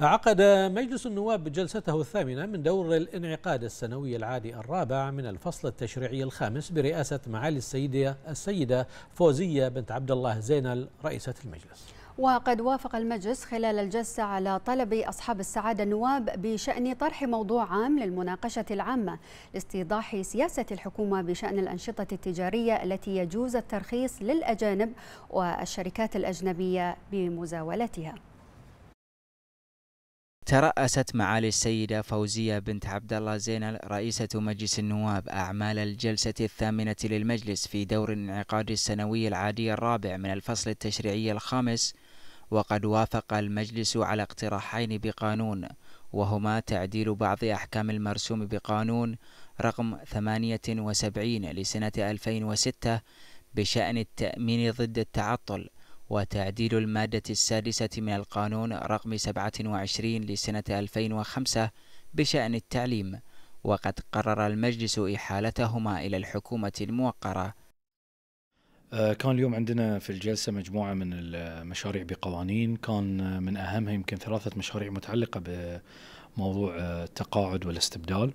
عقد مجلس النواب جلسته الثامنة من دور الانعقاد السنوي العادي الرابع من الفصل التشريعي الخامس برئاسة معالي السيدة السيدة فوزية بنت عبد الله زينل رئيسة المجلس. وقد وافق المجلس خلال الجلسة على طلب أصحاب السعادة النواب بشأن طرح موضوع عام للمناقشة العامة لاستيضاح سياسة الحكومة بشأن الأنشطة التجارية التي يجوز الترخيص للأجانب والشركات الأجنبية بمزاولتها ترأست معالي السيدة فوزية بنت عبد الله زينل رئيسة مجلس النواب أعمال الجلسة الثامنة للمجلس في دور الانعقاد السنوي العادي الرابع من الفصل التشريعي الخامس وقد وافق المجلس على اقتراحين بقانون وهما تعديل بعض أحكام المرسوم بقانون رقم 78 لسنة 2006 بشأن التأمين ضد التعطل وتعديل المادة السادسة من القانون رقم 27 لسنة 2005 بشأن التعليم وقد قرر المجلس إحالتهما إلى الحكومة الموقرة آه، كان اليوم عندنا في الجلسة مجموعة من المشاريع بقوانين كان من أهمها يمكن ثلاثة مشاريع متعلقة بموضوع آه، التقاعد والاستبدال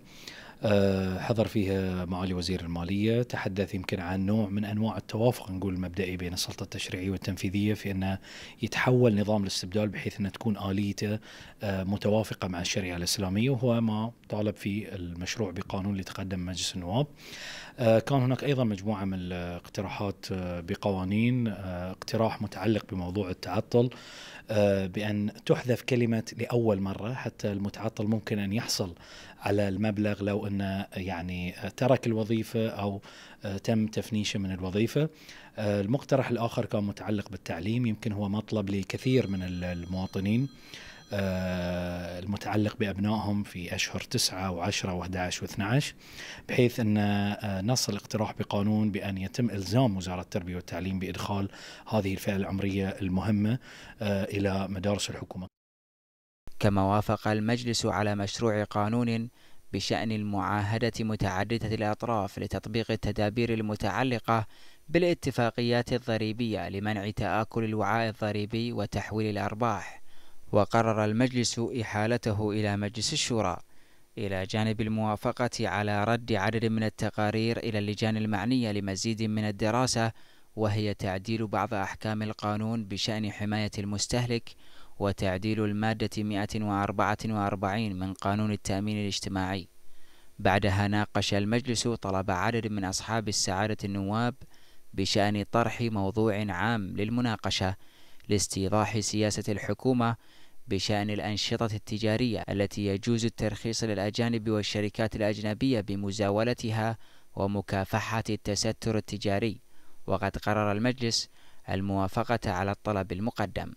آه، حضر فيها معالي وزير المالية تحدث يمكن عن نوع من أنواع التوافق نقول المبدئي بين السلطة التشريعية والتنفيذية في أنه يتحول نظام الاستبدال بحيث أنه تكون آليته آه، متوافقة مع الشريعة الإسلامية وهو ما طالب في المشروع بقانون اللي تقدم مجلس النواب آه، كان هناك أيضا مجموعة من الاقتراحات بقوانين اقتراح متعلق بموضوع التعطل بأن تحذف كلمة لأول مرة حتى المتعطل ممكن أن يحصل على المبلغ لو انه يعني ترك الوظيفه او تم تفنيشه من الوظيفه المقترح الاخر كان متعلق بالتعليم يمكن هو مطلب لكثير من المواطنين المتعلق بأبنائهم في أشهر 9 و10 و11 و12 بحيث أن نص الاقتراح بقانون بأن يتم إلزام وزارة التربية والتعليم بإدخال هذه الفئة العمرية المهمة إلى مدارس الحكومة كما وافق المجلس على مشروع قانون بشأن المعاهدة متعددة الأطراف لتطبيق التدابير المتعلقة بالاتفاقيات الضريبية لمنع تآكل الوعاء الضريبي وتحويل الأرباح، وقرر المجلس إحالته إلى مجلس الشورى، إلى جانب الموافقة على رد عدد من التقارير إلى اللجان المعنية لمزيد من الدراسة، وهي تعديل بعض أحكام القانون بشأن حماية المستهلك وتعديل المادة 144 من قانون التأمين الاجتماعي بعدها ناقش المجلس طلب عدد من أصحاب السعادة النواب بشأن طرح موضوع عام للمناقشة لاستيضاح سياسة الحكومة بشأن الأنشطة التجارية التي يجوز الترخيص للأجانب والشركات الأجنبية بمزاولتها ومكافحة التستر التجاري وقد قرر المجلس الموافقة على الطلب المقدم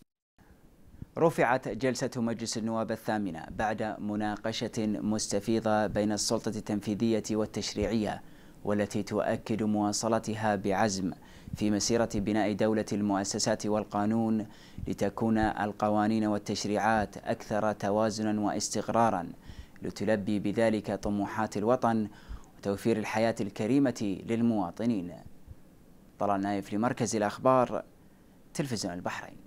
رفعت جلسة مجلس النواب الثامنة بعد مناقشة مستفيضة بين السلطة التنفيذية والتشريعية والتي تؤكد مواصلتها بعزم في مسيرة بناء دولة المؤسسات والقانون لتكون القوانين والتشريعات أكثر توازنا واستقرارا لتلبي بذلك طموحات الوطن وتوفير الحياة الكريمة للمواطنين طلال نايف لمركز الأخبار تلفزيون البحرين